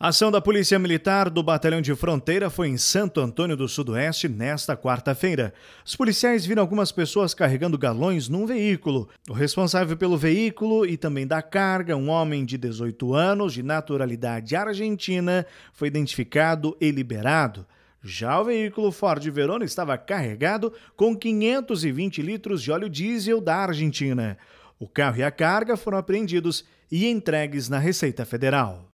A ação da Polícia Militar do Batalhão de Fronteira foi em Santo Antônio do Sudoeste nesta quarta-feira. Os policiais viram algumas pessoas carregando galões num veículo. O responsável pelo veículo e também da carga, um homem de 18 anos de naturalidade argentina, foi identificado e liberado. Já o veículo Ford Verona estava carregado com 520 litros de óleo diesel da Argentina. O carro e a carga foram apreendidos e entregues na Receita Federal.